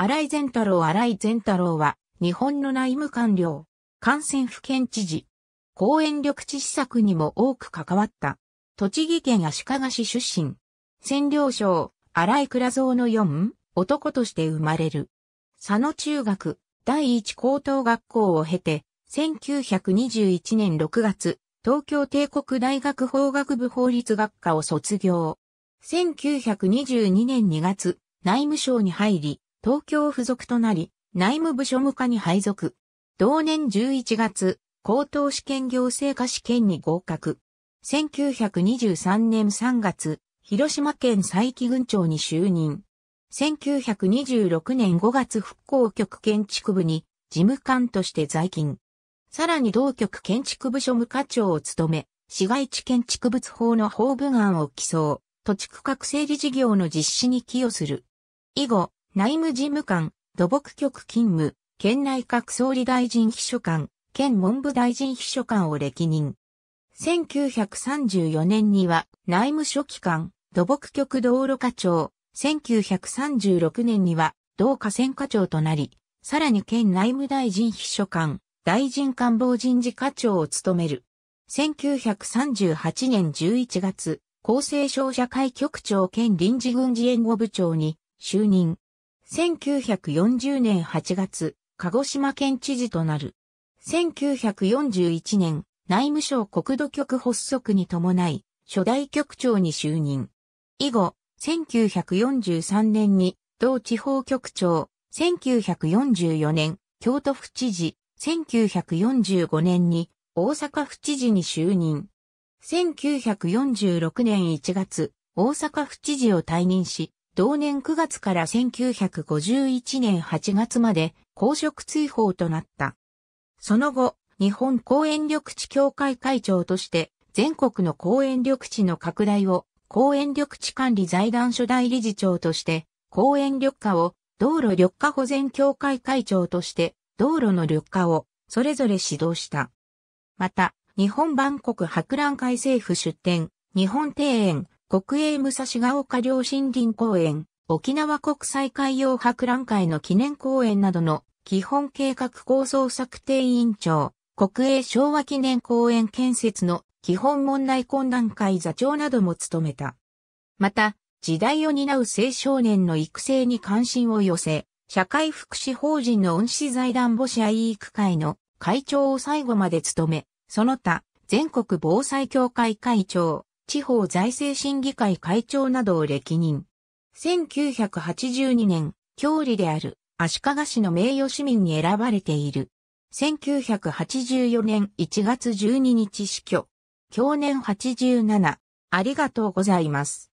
荒井善太郎荒井善太郎は、日本の内務官僚、感染府県知事、公園緑地施策にも多く関わった。栃木県足利市出身。占領省、荒井倉蔵の4、男として生まれる。佐野中学、第一高等学校を経て、1921年6月、東京帝国大学法学部法律学科を卒業。1922年2月、内務省に入り、東京付属となり、内務部署務課に配属。同年11月、高等試験行政科試験に合格。1923年3月、広島県佐伯郡長に就任。1926年5月復興局建築部に事務官として在勤。さらに同局建築部署務課長を務め、市街地建築物法の法部案を起草、土地区画整理事業の実施に寄与する。以後、内務事務官、土木局勤務、県内閣総理大臣秘書官、県文部大臣秘書官を歴任。1934年には内務書記官、土木局道路課長、1936年には同河川課長となり、さらに県内務大臣秘書官、大臣官房人事課長を務める。1938年11月、厚生省社会局長兼臨時軍事援護部長に就任。1940年8月、鹿児島県知事となる。1941年、内務省国土局発足に伴い、初代局長に就任。以後、1943年に、同地方局長、1944年、京都府知事、1945年に、大阪府知事に就任。1946年1月、大阪府知事を退任し、同年9月から1951年8月まで公職追放となった。その後、日本公園緑地協会会長として全国の公園緑地の拡大を公園緑地管理財団所代理事長として公園緑化を道路緑化保全協会会長として道路の緑化をそれぞれ指導した。また、日本万国博覧会政府出展、日本庭園、国営武蔵ヶ丘両森林公園、沖縄国際海洋博覧会の記念公園などの基本計画構想策定委員長、国営昭和記念公園建設の基本問題懇談会座長なども務めた。また、時代を担う青少年の育成に関心を寄せ、社会福祉法人の恩師財団母子愛育会の会長を最後まで務め、その他、全国防災協会会長、地方財政審議会会長などを歴任。1982年、郷里である足利市の名誉市民に選ばれている。1984年1月12日死去。去年87。ありがとうございます。